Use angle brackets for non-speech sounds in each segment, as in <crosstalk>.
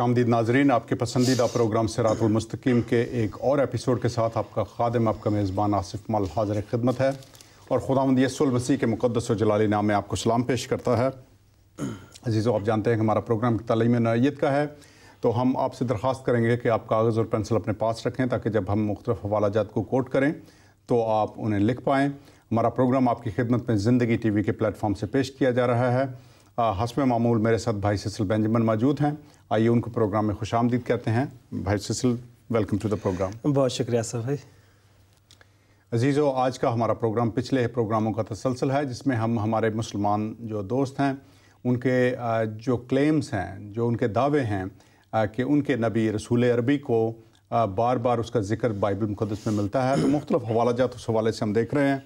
آمدید ناظرین آپ کے پسندیدہ پروگرام سرات المستقیم کے ایک اور ایپیسوڈ کے ساتھ آپ کا خادم آپ کا میزبان آصف حاضر خدمت ہے اور خدا مند یسول المسیح کے مقدس و جلالی نام میں آپ کو سلام پیش کرتا ہے عزیزو آپ جانتے ہیں کہ ہمارا پروگرام تعلیم نوعیت کا ہے تو ہم آپ سے درخواست کریں گے کہ آپ کاغذ اور پینسل اپنے پاس رکھیں تاکہ جب ہم مختلف حوالہ جات کو کوٹ کریں تو آپ انہیں لکھ پائیں ہمارا پروگرام آپ کی خدمت میں زندگی ٹی وی کے پلیٹ فارم سے پیش کیا جا رہا ہے حسب معمول میرے ساتھ بھائی سسل بینجمن موجود ہیں آئیے ان کو پروگرام میں خوش آمدید کہتے ہیں بھائی سسل ویلکم ٹو دا پروگرام بہت شکریہ سر بھائی عزیز آج کا ہمارا پروگرام پچھلے پروگراموں کا تسلسل ہے جس میں ہم ہمارے مسلمان جو دوست ہیں ان کے جو کلیمز ہیں جو ان کے دعوے ہیں کہ ان کے نبی رسول عربی کو بار بار اس کا ذکر بائبل مقدس میں ملتا ہے تو مختلف حوالہ جات اس حوالے سے ہم دیکھ رہے ہیں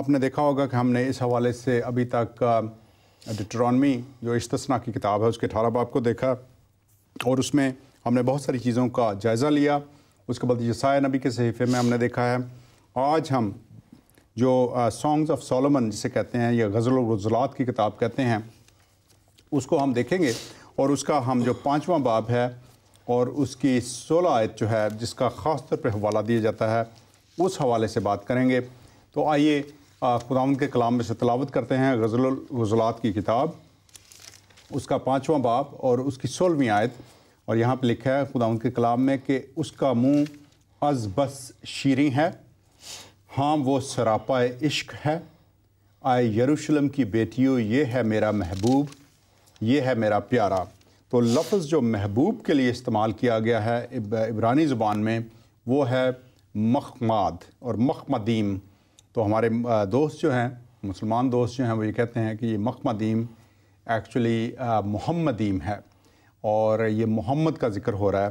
آپ نے دیکھا ہوگا کہ ہم نے اس حوالے سے ابھی تک ڈٹرانمی جو استثنا کی کتاب ہے اس کے اٹھارہ باپ کو دیکھا اور اس میں ہم نے بہت ساری چیزوں کا جائزہ لیا اس کے بعد یہ نبی کے صحیفے میں ہم نے دیکھا ہے آج ہم جو سانگز آف سولومن جسے کہتے ہیں یا غزل و غزلات کی کتاب کہتے ہیں اس کو ہم دیکھیں گے اور اس کا ہم جو پانچواں باب ہے اور اس کی سولہ آیت جو ہے جس کا خاص طور پہ حوالہ دیا جاتا ہے اس حوالے سے بات کریں گے تو آئیے خداون کے کلام میں سے تلاوت کرتے ہیں غزل الغزلات کی کتاب اس کا پانچواں باپ اور اس کی سولہویں آیت اور یہاں پہ لکھا ہے خداون کے کلام میں کہ اس کا منہ از بس شیریں ہے ہاں وہ سراپا عشق ہے آئے یروشلم کی بیٹیوں یہ ہے میرا محبوب یہ ہے میرا پیارا تو لفظ جو محبوب کے لیے استعمال کیا گیا ہے عبرانی زبان میں وہ ہے مخماد اور مخمدیم تو ہمارے دوست جو ہیں مسلمان دوست جو ہیں وہ یہ کہتے ہیں کہ یہ مقمدیم دیم ایکچولی محمدیم ہے اور یہ محمد کا ذکر ہو رہا ہے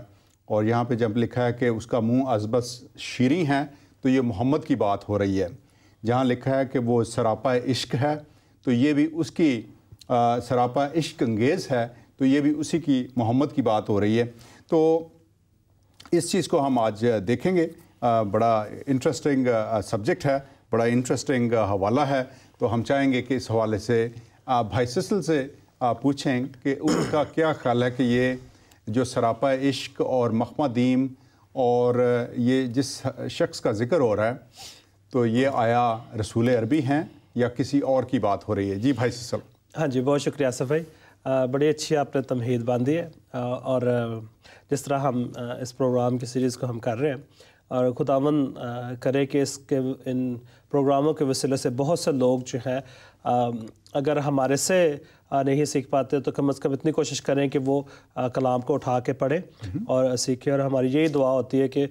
اور یہاں پہ جب لکھا ہے کہ اس کا منہ ازبس شیریں ہیں تو یہ محمد کی بات ہو رہی ہے جہاں لکھا ہے کہ وہ سراپا عشق ہے تو یہ بھی اس کی سراپا عشق انگیز ہے تو یہ بھی اسی کی محمد کی بات ہو رہی ہے تو اس چیز کو ہم آج دیکھیں گے بڑا انٹرسٹنگ سبجیکٹ ہے بڑا انٹرسٹنگ حوالہ ہے تو ہم چاہیں گے کہ اس حوالے سے آپ بھائی سسل سے آپ پوچھیں کہ ان کا کیا خیال ہے کہ یہ جو سراپا عشق اور مخمہ دیم اور یہ جس شخص کا ذکر ہو رہا ہے تو یہ آیا رسول عربی ہیں یا کسی اور کی بات ہو رہی ہے جی بھائی سسل ہاں جی بہت شکریہ آصف بھائی بڑی اچھی آپ نے تمہید باندھی ہے اور جس طرح ہم اس پروگرام کی سیریز کو ہم کر رہے ہیں اور خداون کرے کہ اس کے ان پروگراموں کے وسیلے سے بہت سے لوگ جو ہیں اگر ہمارے سے نہیں سیکھ پاتے تو کم از کم اتنی کوشش کریں کہ وہ کلام کو اٹھا کے پڑھیں اور سیکھیں اور ہماری یہی دعا ہوتی ہے کہ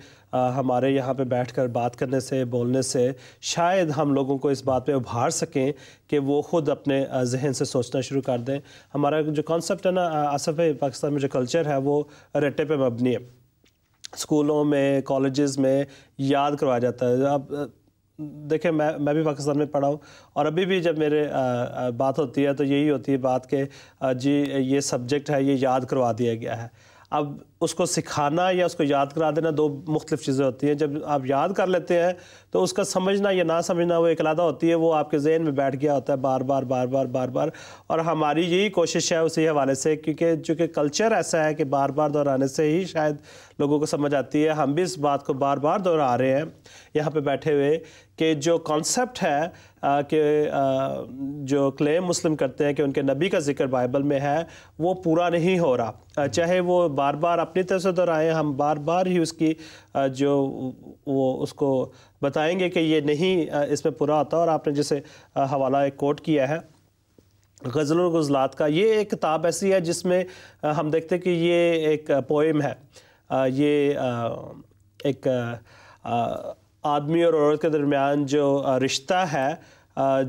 ہمارے یہاں پہ بیٹھ کر بات کرنے سے بولنے سے شاید ہم لوگوں کو اس بات پہ ابھار سکیں کہ وہ خود اپنے ذہن سے سوچنا شروع کر دیں ہمارا جو کانسیپٹ ہے نا آصف پاکستان میں جو کلچر ہے وہ رٹے پہ مبنی ہے اسکولوں میں کالجز میں یاد کروایا جاتا ہے اب دیکھیں میں میں بھی پاکستان میں پڑھا ہوں اور ابھی بھی جب میرے بات ہوتی ہے تو یہی ہوتی ہے بات کہ جی یہ سبجیکٹ ہے یہ یاد کروا دیا گیا ہے اب اس کو سکھانا یا اس کو یاد کرا دینا دو مختلف چیزیں ہوتی ہیں جب آپ یاد کر لیتے ہیں تو اس کا سمجھنا یا نہ سمجھنا وہ ایک ہوتی ہے وہ آپ کے ذہن میں بیٹھ گیا ہوتا ہے بار بار بار بار بار بار اور ہماری یہی کوشش ہے اسی حوالے سے کیونکہ چونکہ کلچر ایسا ہے کہ بار بار دہرانے سے ہی شاید لوگوں کو سمجھ آتی ہے ہم بھی اس بات کو بار بار دہرا رہے ہیں یہاں پہ بیٹھے ہوئے کہ جو کانسیپٹ ہے کہ جو کلیم مسلم کرتے ہیں کہ ان کے نبی کا ذکر بائبل میں ہے وہ پورا نہیں ہو رہا چاہے وہ بار بار اپنی طرف سے دہرائیں ہم بار بار ہی اس کی جو وہ اس کو بتائیں گے کہ یہ نہیں اس میں پورا آتا اور آپ نے جسے حوالہ ایک کوٹ کیا ہے غزل غزلات کا یہ ایک کتاب ایسی ہے جس میں ہم دیکھتے کہ یہ ایک پوئم ہے یہ ایک آدمی اور عورت کے درمیان جو رشتہ ہے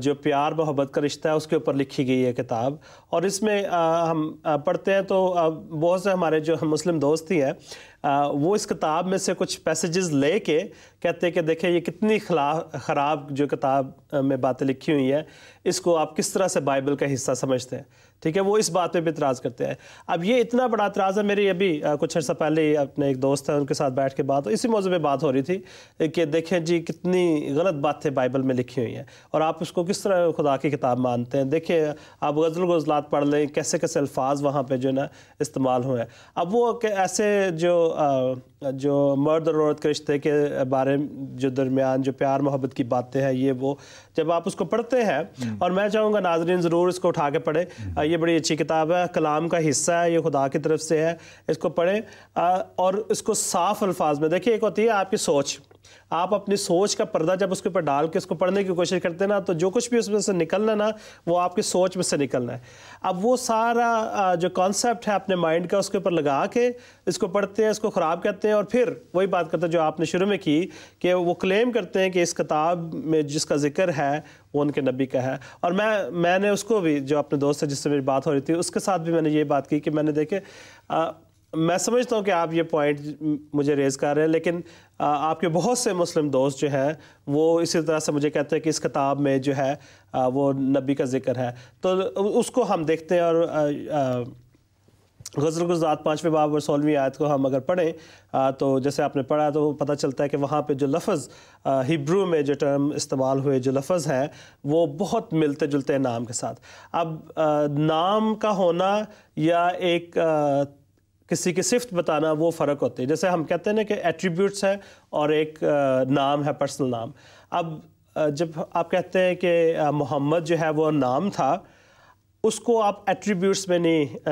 جو پیار محبت کا رشتہ ہے اس کے اوپر لکھی گئی ہے کتاب اور اس میں ہم پڑھتے ہیں تو بہت سے ہمارے جو مسلم دوست ہی ہیں وہ اس کتاب میں سے کچھ پیسجز لے کے کہتے ہیں کہ دیکھیں یہ کتنی خراب جو کتاب میں باتیں لکھی ہوئی ہیں اس کو آپ کس طرح سے بائبل کا حصہ سمجھتے ہیں ٹھیک ہے وہ اس بات پہ بھی اعتراض کرتے ہیں اب یہ اتنا بڑا اعتراض ہے میری ابھی کچھ عرصہ پہلے ہی اپنے ایک دوست ہیں ان کے ساتھ بیٹھ کے بات اسی موضوع پہ بات ہو رہی تھی کہ دیکھیں جی کتنی غلط باتیں بائبل میں لکھی ہوئی ہیں اور آپ اس کو کس طرح خدا کی کتاب مانتے ہیں دیکھیں آپ غزل غزلات پڑھ لیں کیسے کیسے الفاظ وہاں پہ جو ہے نا استعمال ہوئے ہیں اب وہ کہ ایسے جو جو مرد اور عورت کے رشتے کے بارے جو درمیان جو پیار محبت کی باتیں ہیں یہ وہ جب آپ اس کو پڑھتے ہیں اور میں چاہوں گا ناظرین ضرور اس کو اٹھا کے پڑھیں یہ بڑی اچھی کتاب ہے کلام کا حصہ ہے یہ خدا کی طرف سے ہے اس کو پڑھیں اور اس کو صاف الفاظ میں دیکھیں ایک ہوتی ہے آپ کی سوچ آپ اپنی سوچ کا پردہ جب اس کے اوپر ڈال کے اس کو پڑھنے کی کوشش کرتے ہیں نا تو جو کچھ بھی اس میں سے نکلنا ہے نا وہ آپ کی سوچ میں سے نکلنا ہے اب وہ سارا جو کانسیپٹ ہے اپنے مائنڈ کا اس کے اوپر لگا کے اس کو پڑھتے ہیں اس کو خراب کرتے ہیں اور پھر وہی بات کرتے ہیں جو آپ نے شروع میں کی کہ وہ کلیم کرتے ہیں کہ اس کتاب میں جس کا ذکر ہے وہ ان کے نبی کا ہے اور میں میں نے اس کو بھی جو اپنے دوست ہے جس سے میری بات ہو رہی تھی اس کے ساتھ بھی میں نے یہ بات کی کہ میں نے دیکھے میں سمجھتا ہوں کہ آپ یہ پوائنٹ مجھے ریز کر رہے ہیں لیکن آپ کے بہت سے مسلم دوست جو ہیں وہ اسی طرح سے مجھے کہتے ہیں کہ اس کتاب میں جو ہے وہ نبی کا ذکر ہے تو اس کو ہم دیکھتے ہیں اور غزل رات پانچویں باب اور سولہویں آیت کو ہم اگر پڑھیں تو جیسے آپ نے پڑھا تو پتہ چلتا ہے کہ وہاں پہ جو لفظ ہبرو میں جو ٹرم استعمال ہوئے جو لفظ ہیں وہ بہت ملتے جلتے نام کے ساتھ اب نام کا ہونا یا ایک کسی کی صفت بتانا وہ فرق ہوتے جیسے ہم کہتے ہیں نا کہ ایٹریبیوٹس ہے اور ایک نام ہے پرسنل نام اب جب آپ کہتے ہیں کہ محمد جو ہے وہ نام تھا اس کو آپ ایٹریبیوٹس میں نہیں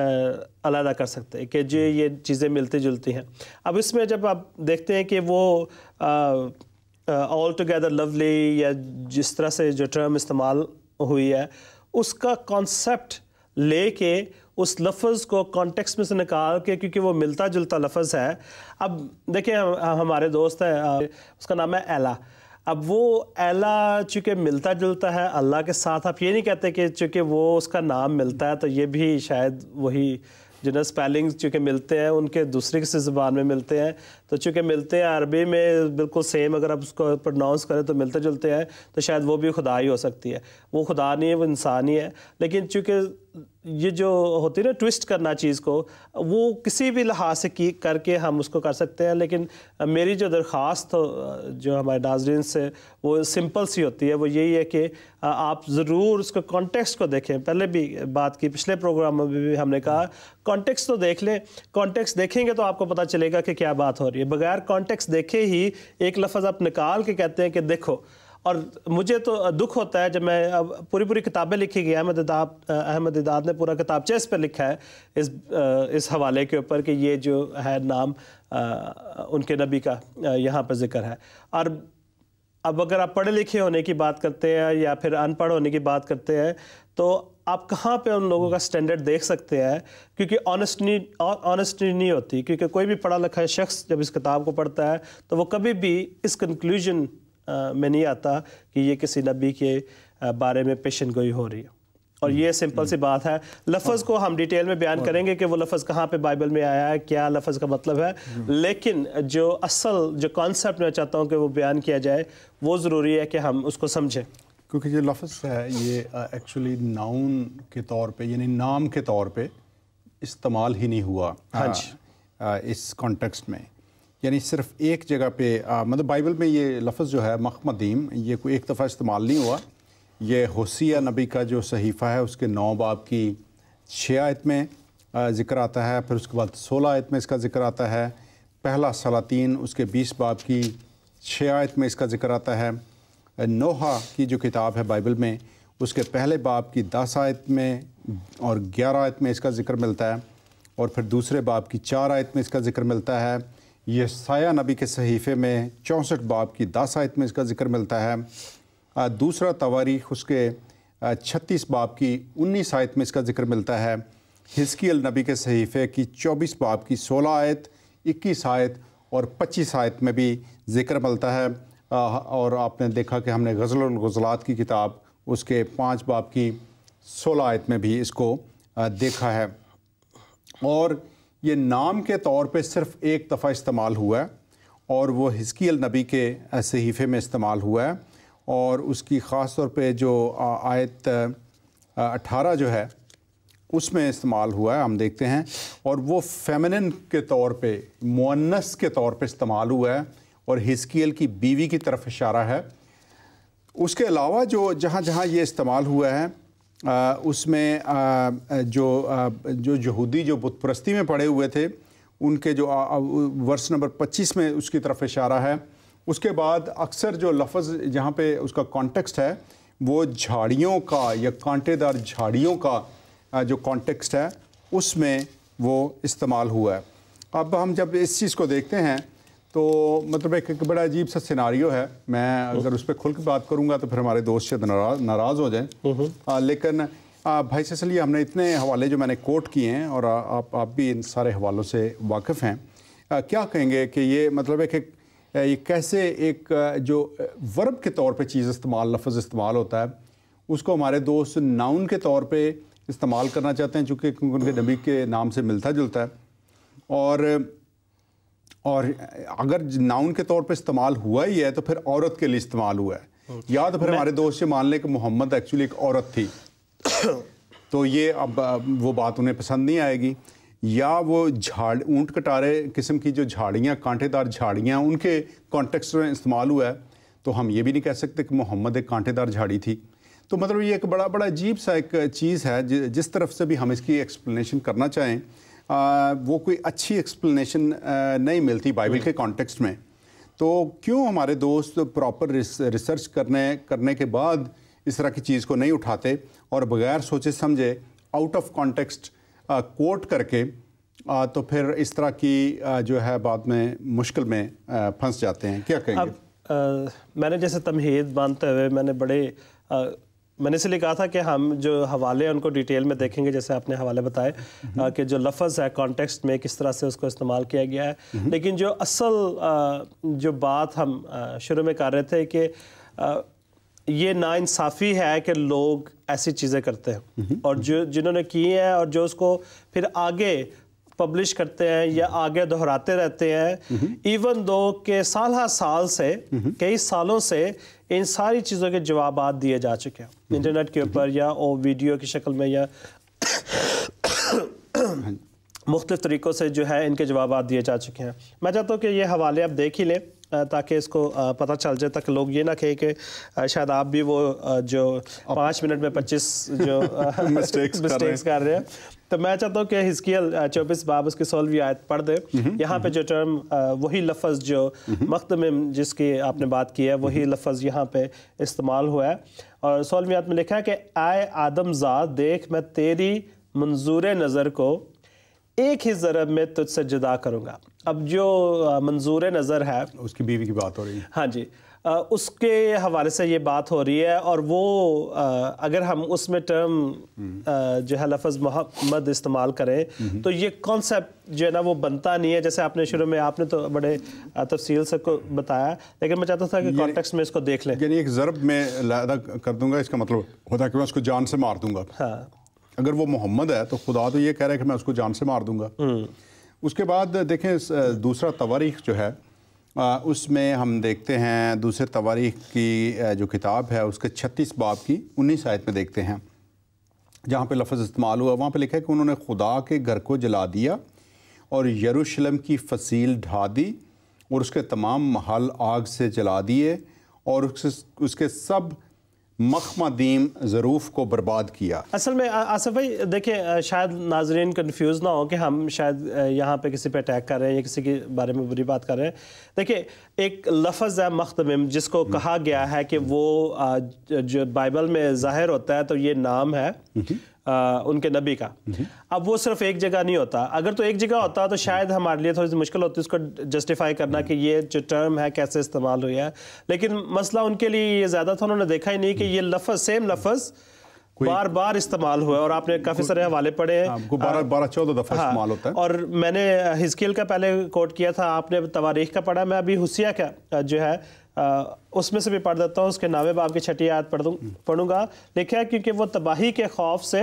علیحدہ کر سکتے کہ جی یہ چیزیں ملتی جلتی ہیں اب اس میں جب آپ دیکھتے ہیں کہ وہ آل ٹوگیدر لولی یا جس طرح سے جو ٹرم استعمال ہوئی ہے اس کا کانسیپٹ لے کے اس لفظ کو کانٹیکس میں سے نکال کے کیونکہ وہ ملتا جلتا لفظ ہے اب دیکھیں ہمارے دوست ہیں اس کا نام ہے ایلا اب وہ اعلیٰ چونکہ ملتا جلتا ہے اللہ کے ساتھ آپ یہ نہیں کہتے کہ چونکہ وہ اس کا نام ملتا ہے تو یہ بھی شاید وہی جنہیں اسپیلنگ چونکہ ملتے ہیں ان کے دوسری کسی زبان میں ملتے ہیں تو چونکہ ملتے ہیں عربی میں بالکل سیم اگر آپ اس کو پرناؤنس کریں تو ملتے جلتے ہیں تو شاید وہ بھی خدا ہی ہو سکتی ہے وہ خدا نہیں ہے وہ انسان ہی ہے لیکن چونکہ یہ جو ہوتی نا ٹوسٹ کرنا چیز کو وہ کسی بھی لحاظ سے کی کر کے ہم اس کو کر سکتے ہیں لیکن میری جو درخواست جو ہمارے ناظرین سے وہ سمپل سی ہوتی ہے وہ یہی ہے کہ آپ ضرور اس کو کانٹیکس کو دیکھیں پہلے بھی بات کی پچھلے پروگرام میں بھی ہم نے کہا کانٹیکس تو دیکھ لیں کانٹیکس دیکھیں گے تو آپ کو پتہ چلے گا کہ کیا بات ہو رہی ہے بغیر کانٹیکس دیکھے ہی ایک لفظ آپ نکال کے کہتے ہیں کہ دیکھو اور مجھے تو دکھ ہوتا ہے جب میں اب پوری پوری کتابیں لکھی گئی احمد احمد اداد نے پورا کتاب چیز پہ لکھا ہے اس اس حوالے کے اوپر کہ یہ جو ہے نام ان کے نبی کا یہاں پہ ذکر ہے اور اب اگر آپ پڑھے لکھے ہونے کی بات کرتے ہیں یا پھر ان پڑھ ہونے کی بات کرتے ہیں تو آپ کہاں پہ ان لوگوں کا سٹینڈرڈ دیکھ سکتے ہیں کیونکہ اونیسٹنی اور نہیں ہوتی کیونکہ کوئی بھی پڑھا لکھا ہے شخص جب اس کتاب کو پڑھتا ہے تو وہ کبھی بھی اس کنکلوژن میں نہیں آتا کہ یہ کسی نبی کے بارے میں پیشن گوئی ہو رہی ہے اور یہ سمپل سی بات ہے لفظ کو ہم ڈیٹیل میں بیان کریں گے کہ وہ لفظ کہاں پہ بائبل میں آیا ہے کیا لفظ کا مطلب ہے لیکن جو اصل جو کانسیپٹ میں چاہتا ہوں کہ وہ بیان کیا جائے وہ ضروری ہے کہ ہم اس کو سمجھیں کیونکہ یہ لفظ ہے یہ ایکچولی ناؤن کے طور پہ یعنی نام کے طور پہ استعمال ہی نہیں ہوا حج ہاں جی۔ اس کانٹیکس میں یعنی صرف ایک جگہ پہ مطلب بائبل میں یہ لفظ جو ہے مخمدیم یہ کوئی ایک دفعہ استعمال نہیں ہوا یہ حسیہ نبی کا جو صحیفہ ہے اس کے نو باب کی چھ آیت میں ذکر آتا ہے پھر اس کے بعد سولہ آیت میں اس کا ذکر آتا ہے پہلا سلاطین اس کے بیس باب کی چھ آیت میں اس کا ذکر آتا ہے نوحا کی جو کتاب ہے بائبل میں اس کے پہلے باپ کی دس آیت میں اور گیارہ آیت میں اس کا ذکر ملتا ہے اور پھر دوسرے باپ کی چار آیت میں اس کا ذکر ملتا ہے یہ سایہ نبی کے صحیفے میں چونسٹھ باپ کی دس آیت میں اس کا ذکر ملتا ہے دوسرا تواریخ اس کے چھتیس باپ کی انیس آیت میں اس کا ذکر ملتا ہے حسکی النبی کے صحیفے کی چوبیس باپ کی سولہ آیت اکیس آیت اور پچیس آیت میں بھی ذکر ملتا ہے اور آپ نے دیکھا کہ ہم نے غزل الغزلات کی کتاب اس کے پانچ باپ کی سولہ آیت میں بھی اس کو دیکھا ہے اور یہ نام کے طور پہ صرف ایک دفعہ استعمال ہوا ہے اور وہ ہسکی النبی کے صحیفے میں استعمال ہوا ہے اور اس کی خاص طور پہ جو آیت اٹھارہ جو ہے اس میں استعمال ہوا ہے ہم دیکھتے ہیں اور وہ فیمنن کے طور پہ مونس کے طور پہ استعمال ہوا ہے اور ہسکیل کی بیوی کی طرف اشارہ ہے اس کے علاوہ جو جہاں جہاں یہ استعمال ہوا ہے اس میں جو آ, جو بت پرستی میں پڑے ہوئے تھے ان کے جو ورس نمبر پچیس میں اس کی طرف اشارہ ہے اس کے بعد اکثر جو لفظ جہاں پہ اس کا کانٹیکسٹ ہے وہ جھاڑیوں کا یا کانٹے دار جھاڑیوں کا جو کانٹیکسٹ ہے اس میں وہ استعمال ہوا ہے اب ہم جب اس چیز کو دیکھتے ہیں تو مطلب ایک بڑا عجیب سا سیناریو ہے میں اگر اس پہ کھل کے بات کروں گا تو پھر ہمارے دوست شاید ناراض ہو جائیں لیکن بھائی سے سلیہ ہم نے اتنے حوالے جو میں نے کوٹ کیے ہیں اور آپ آپ بھی ان سارے حوالوں سے واقف ہیں کیا کہیں گے کہ یہ مطلب ایک یہ کیسے ایک جو ورب کے طور پہ چیز استعمال لفظ استعمال ہوتا ہے اس کو ہمارے دوست ناؤن کے طور پہ استعمال کرنا چاہتے ہیں چونکہ ان کے نبی کے نام سے ملتا جلتا ہے اور اور اگر ناؤن کے طور پہ استعمال ہوا ہی ہے تو پھر عورت کے لیے استعمال ہوا ہے یا تو پھر ہمارے دوست سے مان لیں کہ محمد ایکچولی ایک عورت تھی <coughs> تو یہ اب وہ بات انہیں پسند نہیں آئے گی یا وہ جھاڑ اونٹ کٹارے قسم کی جو جھاڑیاں کانٹے دار جھاڑیاں ان کے کانٹیکس میں استعمال ہوا ہے تو ہم یہ بھی نہیں کہہ سکتے کہ محمد ایک کانٹے دار جھاڑی تھی تو مطلب یہ ایک بڑا بڑا عجیب سا ایک چیز ہے جس طرف سے بھی ہم اس کی ایکسپلینیشن کرنا چاہیں وہ کوئی اچھی ایکسپلینیشن نہیں ملتی بائبل کے کانٹیکسٹ میں تو کیوں ہمارے دوست پراپر ریسرچ کرنے کرنے کے بعد اس طرح کی چیز کو نہیں اٹھاتے اور بغیر سوچے سمجھے آؤٹ آف کانٹیکسٹ کوٹ کر کے تو پھر اس طرح کی جو ہے بعد میں مشکل میں پھنس جاتے ہیں کیا کہیں گے میں نے جیسے تمہید باندھتے ہوئے میں نے بڑے میں نے اس لیے کہا تھا کہ ہم جو حوالے ان کو ڈیٹیل میں دیکھیں گے جیسے آپ نے حوالے بتائے کہ جو لفظ ہے کانٹیکسٹ میں کس طرح سے اس کو استعمال کیا گیا ہے لیکن جو اصل جو بات ہم شروع میں کر رہے تھے کہ یہ ناانصافی ہے کہ لوگ ایسی چیزیں کرتے ہیں اور جو جنہوں نے کی ہیں اور جو اس کو پھر آگے پبلش کرتے ہیں یا آگے دہراتے رہتے ہیں ایون دو کہ سال ہر سال سے کئی سالوں سے ان ساری چیزوں کے جوابات دیے جا چکے ہیں انٹرنیٹ کے اوپر یا او ویڈیو کی شکل میں یا مختلف طریقوں سے جو ہے ان کے جوابات دیے جا چکے ہیں میں چاہتا ہوں کہ یہ حوالے آپ دیکھ ہی لیں تاکہ اس کو پتا چل جائے تاکہ لوگ یہ نہ کہ شاید آپ بھی وہ جو پانچ منٹ میں پچیس جو مسٹیکس <laughs> کر رہے ہیں تو میں چاہتا ہوں کہ ہزکیل چوبیس باب اس کی سولوی آیت پڑھ دے یہاں پہ جو ٹرم وہی لفظ جو مختم جس کی آپ نے بات کی ہے وہی لفظ یہاں پہ استعمال ہوا ہے اور سولوی آیت میں لکھا ہے کہ آئے آدم زاد دیکھ میں تیری منظور نظر کو ایک ہی ضرب میں تجھ سے جدا کروں گا اب جو منظور نظر ہے اس کی بیوی کی بات ہو رہی ہے ہاں جی اس کے حوالے سے یہ بات ہو رہی ہے اور وہ اگر ہم اس میں ٹرم جو ہے لفظ محمد استعمال کریں تو یہ کانسیپٹ جو ہے نا وہ بنتا نہیں ہے جیسے آپ نے شروع میں آپ نے تو بڑے تفصیل سے بتایا لیکن میں چاہتا تھا کہ کانٹیکس میں اس کو دیکھ لیں یعنی ایک ضرب میں کر دوں گا اس کا مطلب ہوتا ہے کہ میں اس کو جان سے مار دوں گا ہاں۔ اگر وہ محمد ہے تو خدا تو یہ کہہ رہا ہے کہ میں اس کو جان سے مار دوں گا اس کے بعد دیکھیں دوسرا تواریخ جو ہے اس میں ہم دیکھتے ہیں دوسرے تواریخ کی جو کتاب ہے اس کے چھتیس باب کی انیس آیت میں دیکھتے ہیں جہاں پہ لفظ استعمال ہوا وہاں پہ لکھا ہے کہ انہوں نے خدا کے گھر کو جلا دیا اور یروشلم کی فصیل ڈھا دی اور اس کے تمام محل آگ سے جلا دیے اور اس کے سب مخمہ دیم ظروف کو برباد کیا اصل میں آصف بھائی دیکھیں شاید ناظرین کنفیوز نہ ہو کہ ہم شاید یہاں پہ کسی پہ اٹیک کر رہے ہیں یا کسی کے بارے میں بری بات کر رہے ہیں دیکھیں ایک لفظ ہے مختمم جس کو کہا گیا ہے کہ وہ جو بائبل میں ظاہر ہوتا ہے تو یہ نام ہے ان کے نبی کا اب وہ صرف ایک جگہ نہیں ہوتا اگر تو ایک جگہ ہوتا تو شاید ہمارے لیے تھوڑی سی مشکل ہوتی اس کو جسٹیفائی کرنا کہ یہ جو ٹرم ہے کیسے استعمال ہوئی ہے لیکن مسئلہ ان کے لیے یہ زیادہ تھا انہوں نے دیکھا ہی نہیں کہ یہ لفظ سیم لفظ بار بار استعمال ہوا اور آپ نے کافی سارے حوالے پڑھے ہیں دفعہ ہاں۔ استعمال ہوتا ہے اور میں نے ہزکیل کا پہلے کوٹ کیا تھا آپ نے تواریخ کا پڑھا میں ابھی حسیہ کا جو ہے اس میں سے بھی پڑھ دیتا ہوں اس کے نامے باپ کی چھٹی آیت پڑھوں پڑھوں گا ہے کیونکہ وہ تباہی کے خوف سے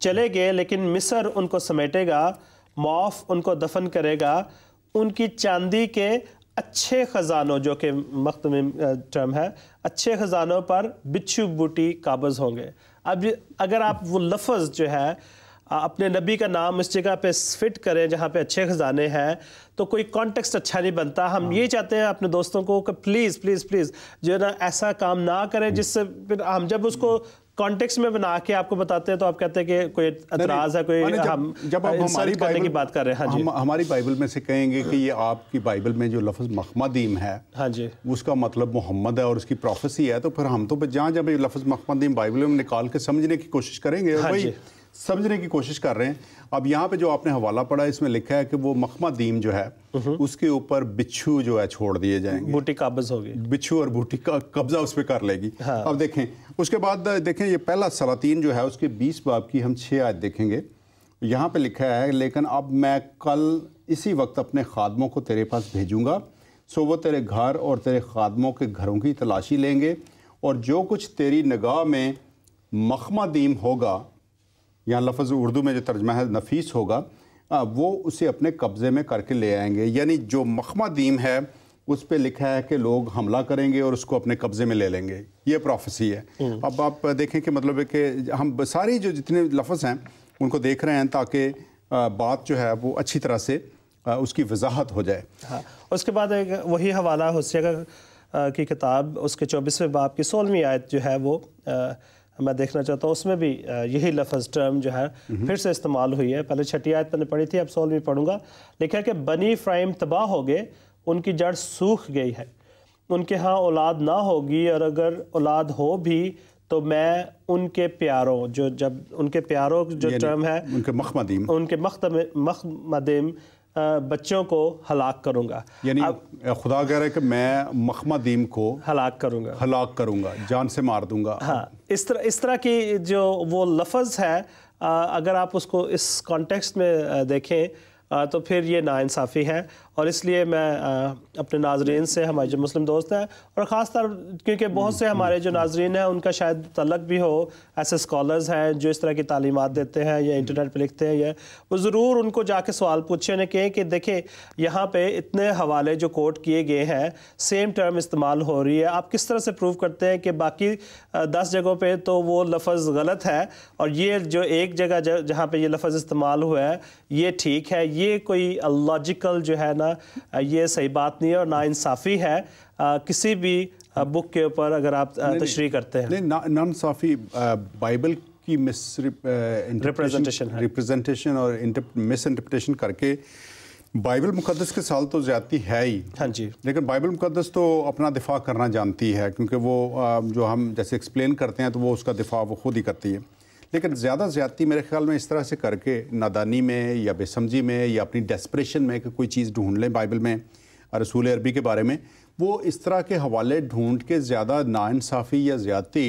چلے گئے لیکن مصر ان کو سمیٹے گا موف ان کو دفن کرے گا ان کی چاندی کے اچھے خزانوں جو کہ مختم ٹرم ہے اچھے خزانوں پر بچھو بوٹی قابض ہوں گے اب اگر آپ وہ لفظ جو ہے اپنے نبی کا نام اس جگہ پہ فٹ کریں جہاں پہ اچھے خزانے ہیں تو کوئی کانٹیکس اچھا نہیں بنتا ہم یہ چاہتے ہیں اپنے دوستوں کو کہ پلیز پلیز پلیز جو نا ایسا کام نہ کریں جس سے پھر ہم جب اس کو کانٹیکس میں بنا کے آپ کو بتاتے ہیں تو آپ کہتے ہیں کہ کوئی اعتراض ہے کوئی ہم جب آپ ہماری بائبل کی بات کر رہے ہیں ہاں جی۔ ہماری بائبل میں سے کہیں گے کہ یہ آپ کی بائبل میں جو لفظ مخمدیم ہے ہاں جی اس کا مطلب محمد ہے اور اس کی پروفیسی ہے تو پھر ہم تو جہاں جب یہ لفظ مخمدیم بائبل میں نکال کے سمجھنے کی کوشش کریں گے ہاں جی سمجھنے کی کوشش کر رہے ہیں اب یہاں پہ جو آپ نے حوالہ پڑھا اس میں لکھا ہے کہ وہ مخمہ دیم جو ہے اس کے اوپر بچھو جو ہے چھوڑ دیے جائیں گے بوٹی قابض ہوگی بچھو اور بوٹی کا قبضہ اس پہ کر لے گی ہاں۔ اب دیکھیں اس کے بعد دیکھیں یہ پہلا سلاطین جو ہے اس کے بیس باب کی ہم چھ آیت دیکھیں گے یہاں پہ لکھا ہے لیکن اب میں کل اسی وقت اپنے خادموں کو تیرے پاس بھیجوں گا سو وہ تیرے گھر اور تیرے خادموں کے گھروں کی تلاشی لیں گے اور جو کچھ تیری نگاہ میں مخمہ دیم ہوگا یا لفظ اردو میں جو ترجمہ ہے نفیس ہوگا وہ اسے اپنے قبضے میں کر کے لے آئیں گے یعنی جو مخمہ دیم ہے اس پہ لکھا ہے کہ لوگ حملہ کریں گے اور اس کو اپنے قبضے میں لے لیں گے یہ پروفیسی ہے اب آپ دیکھیں کہ مطلب ہے کہ ہم ساری جو جتنے لفظ ہیں ان کو دیکھ رہے ہیں تاکہ بات جو ہے وہ اچھی طرح سے اس کی وضاحت ہو جائے ہاں۔ اس کے بعد ایک وہی حوالہ حسیہ کی کتاب اس کے چوبیسویں باپ کی سولمی آیت جو ہے وہ میں دیکھنا چاہتا ہوں اس میں بھی یہی لفظ ٹرم جو ہے پھر سے استعمال ہوئی ہے پہلے چھٹی آیت میں نے پڑھی تھی اب سول بھی پڑھوں گا لکھا کہ بنی فرائم تباہ ہو گئے ان کی جڑ سوکھ گئی ہے ان کے ہاں اولاد نہ ہوگی اور اگر اولاد ہو بھی تو میں ان کے پیاروں جو جب ان کے پیاروں جو ٹرم یعنی ہے ان کے مخمدیم ان کے مخمدیم بچوں کو ہلاک کروں گا یعنی خدا کہہ رہے کہ میں مخمہ دیم کو ہلاک کروں گا ہلاک کروں گا جان سے مار دوں گا ہاں اس طرح اس طرح کی جو وہ لفظ ہے اگر آپ اس کو اس کانٹیکسٹ میں دیکھیں تو پھر یہ ناانصافی ہے اور اس لیے میں اپنے ناظرین سے ہمارے جو مسلم دوست ہیں اور خاص طور کیونکہ بہت سے ہمارے جو ناظرین ہیں ان کا شاید تعلق بھی ہو ایسے اسکالرز ہیں جو اس طرح کی تعلیمات دیتے ہیں یا انٹرنیٹ پہ لکھتے ہیں یا وہ ضرور ان کو جا کے سوال پوچھے کہیں کہ دیکھیں یہاں پہ اتنے حوالے جو کوٹ کیے گئے ہیں سیم ٹرم استعمال ہو رہی ہے آپ کس طرح سے پروف کرتے ہیں کہ باقی دس جگہوں پہ تو وہ لفظ غلط ہے اور یہ جو ایک جگہ جہاں پہ یہ لفظ استعمال ہوا ہے یہ ٹھیک ہے یہ کوئی لاجیکل جو ہے نا یہ صحیح بات نہیں ہے اور ناانصافی ہے کسی بھی بک کے اوپر اگر آپ تشریح کرتے ہیں ناانصافی بائبل کی مس ریپرزینٹیشن ہاں۔ اور مس انٹرپریٹیشن کر کے بائبل مقدس کے سال تو زیادتی ہے ہی ہاں جی لیکن بائبل مقدس تو اپنا دفاع کرنا جانتی ہے کیونکہ وہ جو ہم جیسے ایکسپلین کرتے ہیں تو وہ اس کا دفاع وہ خود ہی کرتی ہے لیکن زیادہ زیادتی میرے خیال میں اس طرح سے کر کے نادانی میں یا بے سمجھی میں یا اپنی ڈیسپریشن میں کہ کوئی چیز ڈھونڈ لیں بائبل میں رسول عربی کے بارے میں وہ اس طرح کے حوالے ڈھونڈ کے زیادہ ناانصافی یا زیادتی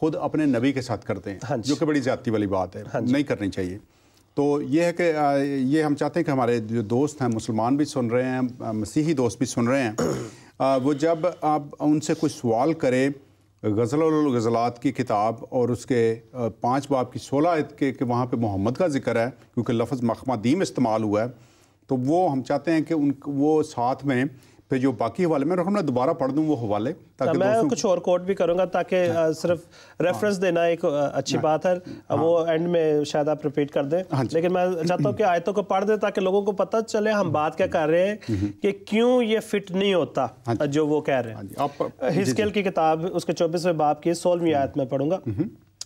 خود اپنے نبی کے ساتھ کرتے ہیں ہاں جی۔ جو کہ بڑی زیادتی والی بات ہے ہاں جی۔ نہیں کرنی چاہیے تو یہ ہے کہ یہ ہم چاہتے ہیں کہ ہمارے جو دوست ہیں مسلمان بھی سن رہے ہیں مسیحی دوست بھی سن رہے ہیں وہ جب آپ ان سے کچھ سوال کریں غزل الغزلات کی کتاب اور اس کے پانچ باب کی سولہ عید کے کہ وہاں پہ محمد کا ذکر ہے کیونکہ لفظ مخمہ دیم استعمال ہوا ہے تو وہ ہم چاہتے ہیں کہ ان وہ ساتھ میں پھر جو باقی حوالے میں ہم میں دوبارہ پڑھ دوں وہ حوالے تاکہ میں کچھ اور کوٹ بھی کروں گا تاکہ جی۔ صرف ریفرنس دینا ایک اچھی جی۔ بات ہے ہاں۔ وہ اینڈ میں شاید آپ ریپیٹ کر دیں ہاں جی۔ لیکن میں چاہتا ہوں کہ آیتوں کو پڑھ دیں تاکہ لوگوں کو پتہ چلے ہم بات کیا کر رہے ہیں ہاں کہ کیوں یہ فٹ نہیں ہوتا جو وہ کہہ رہے ہیں ہسکل کی کتاب اس کے چوبیسویں باپ کی سولہویں آیت میں پڑھوں گا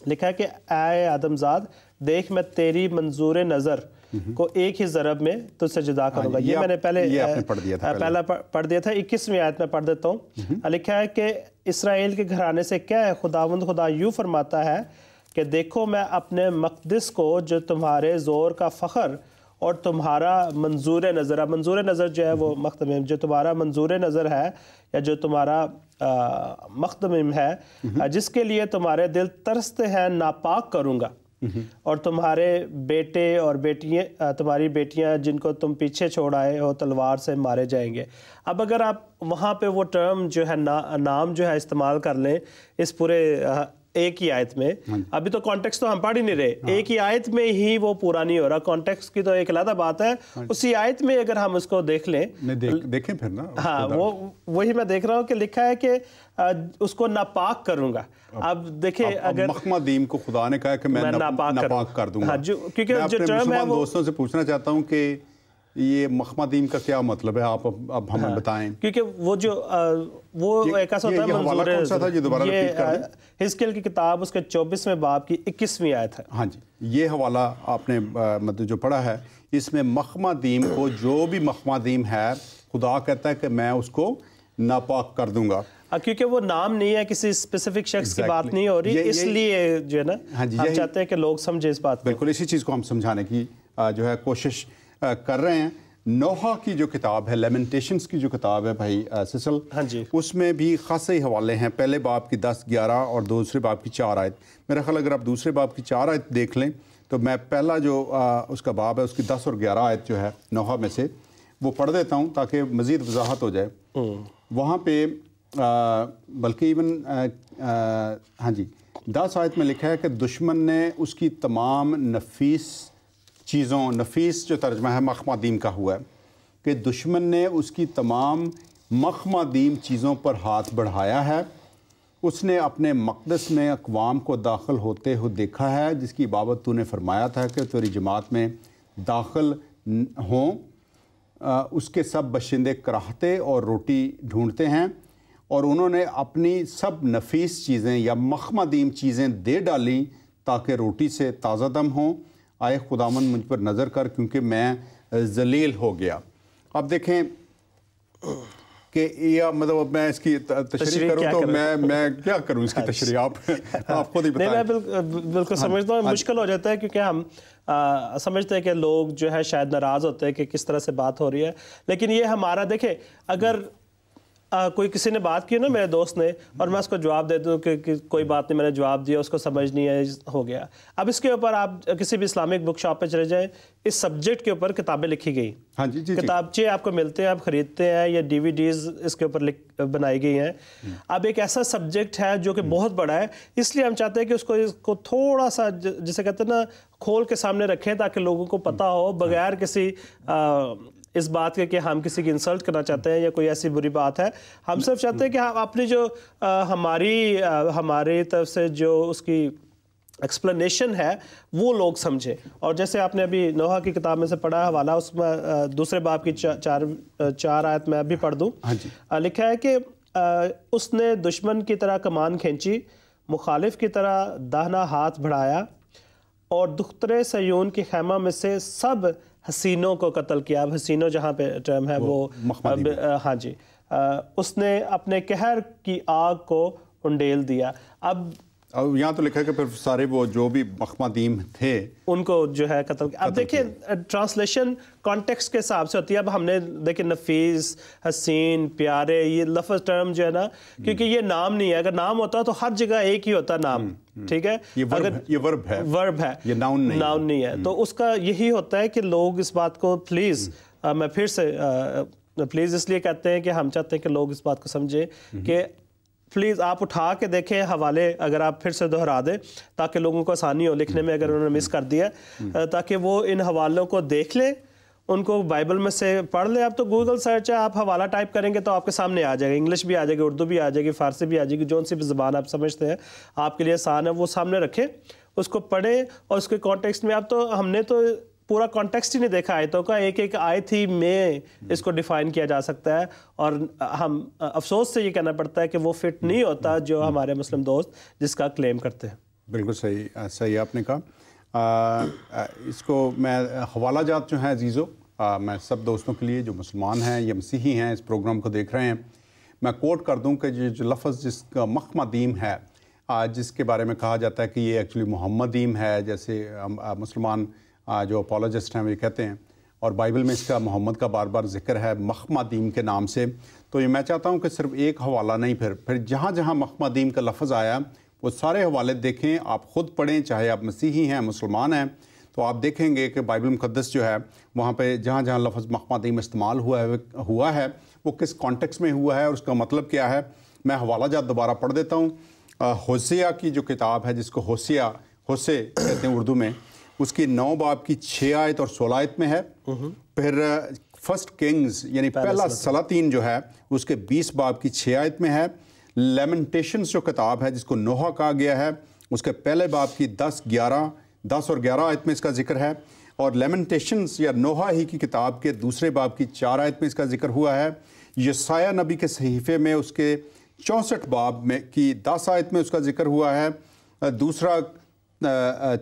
لکھا ہے کہ اے آدمزاد دیکھ میں تیری منظور نظر کو ایک ہی ضرب میں تجھ سے جدا ہاں کروں گا جی، یہ میں نے ہاں، پہلے پہلا پڑھ دیا تھا اکیسویں آیت میں پڑھ دیتا ہوں لکھا ہے کہ اسرائیل کے گھرانے سے کیا ہے خداوند خدا یوں فرماتا ہے کہ دیکھو میں اپنے مقدس کو جو تمہارے زور کا فخر اور تمہارا منظور نظر ہے منظور نظر جو ہے وہ مختم جو تمہارا منظور نظر ہے یا جو تمہارا مختم ہے جس کے لیے تمہارے دل ترستے ہیں ناپاک کروں گا اور تمہارے بیٹے اور بیٹیاں تمہاری بیٹیاں جن کو تم پیچھے چھوڑ آئے ہو تلوار سے مارے جائیں گے اب اگر آپ وہاں پہ وہ ٹرم جو ہے نام جو ہے استعمال کر لیں اس پورے ایک ہی آیت میں ہاں جی۔ ابھی تو کانٹیکس تو ہم پڑھ ہی نہیں رہے ہاں۔ ایک ہی آیت میں ہی وہ پورا نہیں ہو رہا کانٹیکس کی تو ایک علیحدہ بات ہے ہاں جی۔ اسی آیت میں اگر ہم اس کو دیکھ لیں دیکھیں پھر نا ہاں وہی میں دیکھ رہا ہوں کہ لکھا ہے کہ اس کو ناپاک کروں گا اب دیکھیں اگر مخمہ دیم کو خدا نے کہا کہ میں ناپاک کر دوں گا ہاں، دوستوں سے پوچھنا چاہتا ہوں کہ یہ مخمہ دین کا کیا مطلب ہے آپ اب ہمیں ہاں، بتائیں کیونکہ وہ وہ جو ایک ایسا ہوتا ہے منظور چوبیسویں باب کی اکیسویں آیت ہے ہاں جی یہ حوالہ آپ نے مطلب جو پڑھا ہے اس میں مخمہ دیم کو جو بھی مخمہ دیم ہے خدا کہتا ہے کہ میں اس کو ناپاک کر دوں گا ہاں، کیونکہ وہ نام نہیں ہے کسی اسپیسیفک شخص کی بات نہیں ہو رہی ہے اس لیے جو ہے نا ہاں جی، چاہتے ہیں کہ لوگ اس بات بالکل اسی چیز کو ہم سمجھانے کی جو ہے کوشش کر رہے ہیں نوحا کی جو کتاب ہے لیمنٹیشنز کی جو کتاب ہے بھائی ہاں جی اس میں بھی ہی حوالے ہیں پہلے باپ کی دس گیارہ اور دوسرے باپ کی چار آیت میرا خیال اگر آپ دوسرے باپ کی چار آیت دیکھ لیں تو میں پہلا جو اس کا باپ ہے اس کی دس اور گیارہ آیت جو ہے نوحا میں سے وہ پڑھ دیتا ہوں تاکہ مزید وضاحت ہو جائے وہاں پہ بلکہ ایون ہاں جی دس آیت میں لکھا ہے کہ دشمن نے اس کی تمام نفیس چیزوں نفیس جو ترجمہ ہے مخمہ دیم کا ہوا ہے کہ دشمن نے اس کی تمام مخمہ دیم چیزوں پر ہاتھ بڑھایا ہے اس نے اپنے مقدس میں اقوام کو داخل ہوتے ہوئے دیکھا ہے جس کی بابت تو نے فرمایا تھا کہ توری جماعت میں داخل ہوں اس کے سب بشندے کراہتے اور روٹی ڈھونڈتے ہیں اور انہوں نے اپنی سب نفیس چیزیں یا مخمدیم چیزیں دے ڈالیں تاکہ روٹی سے تازہ دم ہوں آئے خداون مجھ پر نظر کر کیونکہ میں ذلیل ہو گیا اب دیکھیں کہ مطلب میں اس کی تشریح کروں تو میں کیا کروں اس کی تشریح آپ آپ خود ہی بتائیں بالکل سمجھتا ہوں ہاں، ہاں۔ مشکل ہو جاتا ہے کیونکہ ہم سمجھتے ہیں کہ لوگ جو ہے شاید ناراض ہوتے ہیں کہ کس طرح سے بات ہو رہی ہے لیکن یہ ہمارا دیکھیں اگر کوئی کسی نے بات کی نا میرے دوست نے اور میں اس کو جواب دے دوں کہ کوئی بات نہیں میں نے جواب دیا اس کو سمجھ نہیں ہے ہو گیا اب اس کے اوپر آپ کسی بھی اسلامک بک شاپ پہ چلے جائیں اس سبجیکٹ کے اوپر کتابیں لکھی گئی ہاں جی, جی،, جی۔ کتاب کتابچے آپ کو ملتے ہیں آپ خریدتے ہیں یا ڈی وی ڈیز اس کے اوپر بنائی گئی ہیں اب ایک ایسا سبجیکٹ ہے جو کہ بہت بڑا ہے اس لیے ہم چاہتے ہیں کہ اس کو اس کو تھوڑا سا جسے کہتے ہیں نا کھول کے سامنے رکھیں تاکہ لوگوں کو پتہ ہو بغیر کسی اس بات کے کہ ہم کسی کی انسلٹ کرنا چاہتے ہیں یا کوئی ایسی بری بات ہے ہم صرف چاہتے ہیں کہ ہم اپنی جو ہماری ہماری طرف سے جو اس کی ایکسپلینیشن ہے وہ لوگ سمجھے اور جیسے آپ نے ابھی نوحہ کی کتاب میں سے پڑھا حوالہ اس میں دوسرے باپ کی چار چار آیت میں ابھی پڑھ دوں ہاں جی۔ لکھا ہے کہ اس نے دشمن کی طرح کمان کھینچی مخالف کی طرح دہنا ہاتھ بڑھایا اور دخترے سیون کی خیمہ میں سے سب حسینوں کو قتل کیا اب حسینوں جہاں پہ ٹرم ہے وہ ہاں جی اس نے اپنے قہر کی آگ کو انڈیل دیا اب اب یہاں تو لکھا ہے کہ پھر سارے وہ جو بھی مخمدیم تھے ان کو جو ہے قتل کیا اب دیکھیں ٹرانسلیشن کانٹیکس کے حساب سے ہوتی ہے اب ہم نے دیکھیں نفیس حسین پیارے یہ لفظ ٹرم جو ہے نا کیونکہ یہ نام نہیں ہے اگر نام ہوتا تو ہر جگہ ایک ہی ہوتا نام ٹھیک ہے یہ ناؤن نہیں ہے تو اس کا یہی ہوتا ہے کہ لوگ اس بات کو پلیز میں پھر سے پلیز اس لیے کہتے ہیں کہ ہم چاہتے ہیں کہ لوگ اس بات کو سمجھیں کہ پلیز آپ اٹھا کے دیکھیں حوالے اگر آپ پھر سے دہرا دیں تاکہ لوگوں کو آسانی ہو لکھنے میں اگر انہوں نے مس کر دیا تاکہ وہ ان حوالوں کو دیکھ لیں ان کو بائبل میں سے پڑھ لیں آپ تو گوگل سرچ ہے آپ حوالہ ٹائپ کریں گے تو آپ کے سامنے آ جائے گا انگلش بھی آ جائے گی اردو بھی آ جائے گی فارسی بھی آ جائے گی جون سی بھی زبان آپ سمجھتے ہیں آپ کے لیے آسان ہے وہ سامنے رکھیں اس کو پڑھیں اور اس کے کانٹیکسٹ میں آپ تو ہم نے تو پورا کانٹیکسٹ ہی نہیں دیکھا آیتوں کا ایک ایک آئے ہی میں اس کو ڈیفائن کیا جا سکتا ہے اور ہم افسوس سے یہ کہنا پڑتا ہے کہ وہ فٹ نہیں ہوتا جو ہمارے مسلم دوست جس کا کلیم کرتے ہیں بالکل صحیح صحیح آپ نے کہا اس کو میں حوالہ جات جو ہیں عزیزو میں سب دوستوں کے لیے جو مسلمان ہیں یا مسیحی ہیں اس پروگرام کو دیکھ رہے ہیں میں کوٹ کر دوں کہ یہ جو لفظ جس کا مخمہ دیم ہے جس کے بارے میں کہا جاتا ہے کہ یہ ایکچولی محمدیم ہے جیسے مسلمان جو اپالوجسٹ ہیں وہ کہتے ہیں اور بائبل میں اس کا محمد کا بار بار ذکر ہے مخمہ دیم کے نام سے تو یہ میں چاہتا ہوں کہ صرف ایک حوالہ نہیں پھر پھر جہاں جہاں مخمہ دیم کا لفظ آیا وہ سارے حوالے دیکھیں آپ خود پڑھیں چاہے آپ مسیحی ہیں مسلمان ہیں تو آپ دیکھیں گے کہ بائبل مقدس جو ہے وہاں پہ جہاں جہاں لفظ محمادی میں استعمال ہوا ہے ہوا ہے وہ کس کانٹیکس میں ہوا ہے اور اس کا مطلب کیا ہے میں حوالہ جات دوبارہ پڑھ دیتا ہوں حوثیہ کی جو کتاب ہے جس کو حوثیہ حوثے کہتے ہیں اردو میں اس کی نو باب کی چھ آیت اور سولہ آیت میں ہے پھر فسٹ کنگز یعنی پہلا سلاطین جو ہے اس کے بیس باب کی چھ آیت میں ہے لیمنٹیشنس جو کتاب ہے جس کو نوحہ کہا گیا ہے اس کے پہلے باپ کی دس گیارہ دس اور گیارہ آیت میں اس کا ذکر ہے اور لیمنٹیشنز یا نوحہ ہی کی کتاب کے دوسرے باب کی چار آیت میں اس کا ذکر ہوا ہے یسایہ نبی کے صحیفے میں اس کے چونسٹھ باب میں کی دس آیت میں اس کا ذکر ہوا ہے دوسرا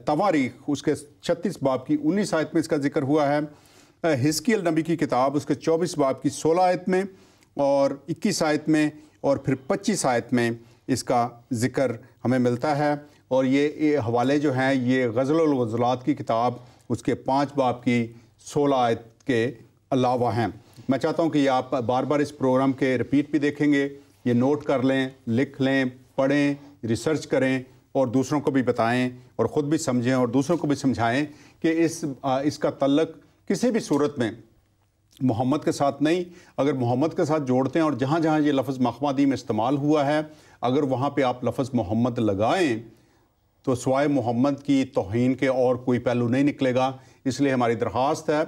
تواریخ اس کے چھتیس باب کی انیس آیت میں اس کا ذکر ہوا ہے ہسکی النبی کی کتاب اس کے چوبیس باب کی سولہ آیت میں اور اکیس آیت میں اور پھر پچیس آیت میں اس کا ذکر ہمیں ملتا ہے اور یہ حوالے جو ہیں یہ غزل الغزلات کی کتاب اس کے پانچ باپ کی سولہ آیت کے علاوہ ہیں میں چاہتا ہوں کہ یہ آپ بار بار اس پروگرام کے رپیٹ بھی دیکھیں گے یہ نوٹ کر لیں لکھ لیں پڑھیں ریسرچ کریں اور دوسروں کو بھی بتائیں اور خود بھی سمجھیں اور دوسروں کو بھی سمجھائیں کہ اس اس کا تعلق کسی بھی صورت میں محمد کے ساتھ نہیں اگر محمد کے ساتھ جوڑتے ہیں اور جہاں جہاں یہ لفظ مخمادی میں استعمال ہوا ہے اگر وہاں پہ آپ لفظ محمد لگائیں تو سوائے محمد کی توہین کے اور کوئی پہلو نہیں نکلے گا اس لیے ہماری درخواست ہے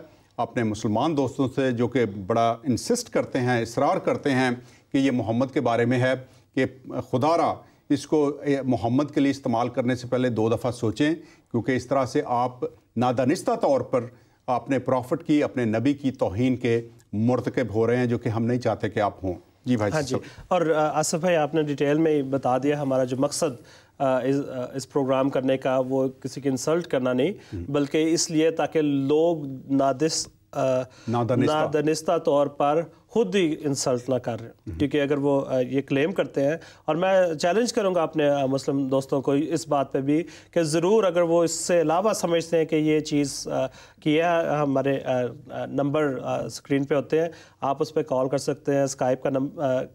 اپنے مسلمان دوستوں سے جو کہ بڑا انسسٹ کرتے ہیں اصرار کرتے ہیں کہ یہ محمد کے بارے میں ہے کہ خدا را اس کو محمد کے لیے استعمال کرنے سے پہلے دو دفعہ سوچیں کیونکہ اس طرح سے آپ نادانستہ طور پر اپنے پرافٹ کی اپنے نبی کی توہین کے مرتکب ہو رہے ہیں جو کہ ہم نہیں چاہتے کہ آپ ہوں جی ہاں جی اور آصف بھائی آپ نے ڈیٹیل میں بتا دیا ہمارا جو مقصد اس پروگرام کرنے کا وہ کسی کی انسلٹ کرنا نہیں بلکہ اس لیے تاکہ لوگ نادس نادنستہ طور پر خود ہی انسلٹ نہ ہیں کیونکہ اگر وہ یہ کلیم کرتے ہیں اور میں چیلنج کروں گا اپنے مسلم دوستوں کو اس بات پہ بھی کہ ضرور اگر وہ اس سے علاوہ سمجھتے ہیں کہ یہ چیز کیا ہمارے نمبر اسکرین پہ ہوتے ہیں آپ اس پہ کال کر سکتے ہیں اسکائپ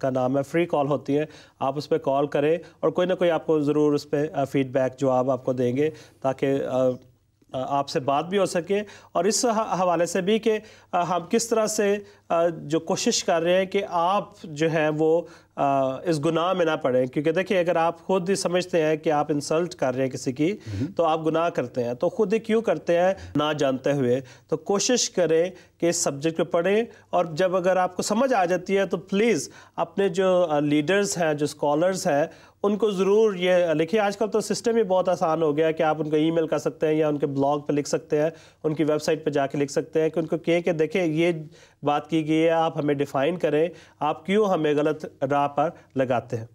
کا نام ہے فری کال ہوتی ہے آپ اس پہ کال کریں اور کوئی نہ کوئی آپ کو ضرور اس پہ فیڈ بیک جواب آپ کو دیں گے تاکہ آپ سے بات بھی ہو سکے اور اس حوالے سے بھی کہ ہم کس طرح سے جو کوشش کر رہے ہیں کہ آپ جو ہے وہ اس گناہ میں نہ پڑھیں کیونکہ دیکھیں اگر آپ خود ہی سمجھتے ہیں کہ آپ انسلٹ کر رہے ہیں کسی کی تو آپ گناہ کرتے ہیں تو خود ہی کیوں کرتے ہیں نہ جانتے ہوئے تو کوشش کریں کہ اس سبجیکٹ پہ پڑھیں اور جب اگر آپ کو سمجھ آ جاتی ہے تو پلیز اپنے جو لیڈرز ہیں جو اسکالرس ہیں ان کو ضرور یہ لکھیں آج کل تو سسٹم ہی بہت آسان ہو گیا کہ آپ ان کو ای میل کر سکتے ہیں یا ان کے بلاگ پہ لکھ سکتے ہیں ان کی ویب سائٹ پہ جا کے لکھ سکتے ہیں کہ ان کو کہیں کہ دیکھیں یہ بات کی کی گئی ہے آپ ہمیں ڈیفائن کریں آپ کیوں ہمیں غلط راہ پر لگاتے ہیں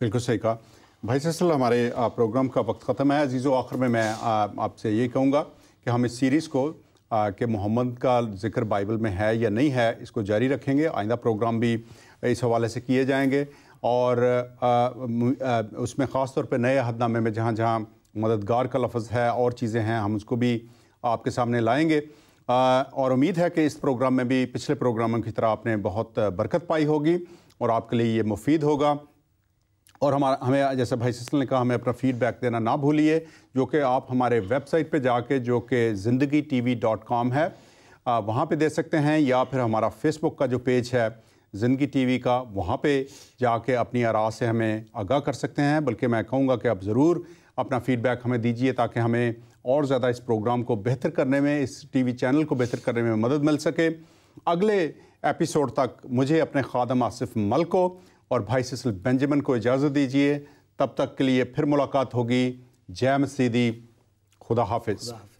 بالکل صحیح کہا بھائی ہمارے پروگرام کا وقت ختم ہے عزیز و آخر میں آپ سے یہ کہوں گا کہ ہم اس سیریز کو کہ محمد کا ذکر بائبل میں ہے یا نہیں ہے اس کو جاری رکھیں گے آئندہ پروگرام بھی اس حوالے سے کیے جائیں گے اور اس میں خاص طور پہ نئے عہد نامے میں جہاں جہاں مددگار کا لفظ ہے اور چیزیں ہیں ہم اس کو بھی آپ کے سامنے لائیں گے اور امید ہے کہ اس پروگرام میں بھی پچھلے پروگراموں کی طرح آپ نے بہت برکت پائی ہوگی اور آپ کے لیے یہ مفید ہوگا اور ہمارا ہمیں جیسے بھائی سسل نے کہا ہمیں اپنا فیڈ بیک دینا نہ بھولیے جو کہ آپ ہمارے ویب سائٹ پہ جا کے جو کہ زندگی ٹی وی ڈاٹ کام ہے وہاں پہ دے سکتے ہیں یا پھر ہمارا فیس بک کا جو پیج ہے زندگی ٹی وی کا وہاں پہ جا کے اپنی آرا سے ہمیں آگاہ کر سکتے ہیں بلکہ میں کہوں گا کہ آپ ضرور اپنا فیڈ بیک ہمیں دیجیے تاکہ ہمیں اور زیادہ اس پروگرام کو بہتر کرنے میں اس ٹی وی چینل کو بہتر کرنے میں مدد مل سکے اگلے ایپیسوڈ تک مجھے اپنے خادم آصف مل کو اور بھائی سسل بینجمن کو اجازت دیجیے تب تک کے لیے پھر ملاقات ہوگی جے مسیدی خدا حافظ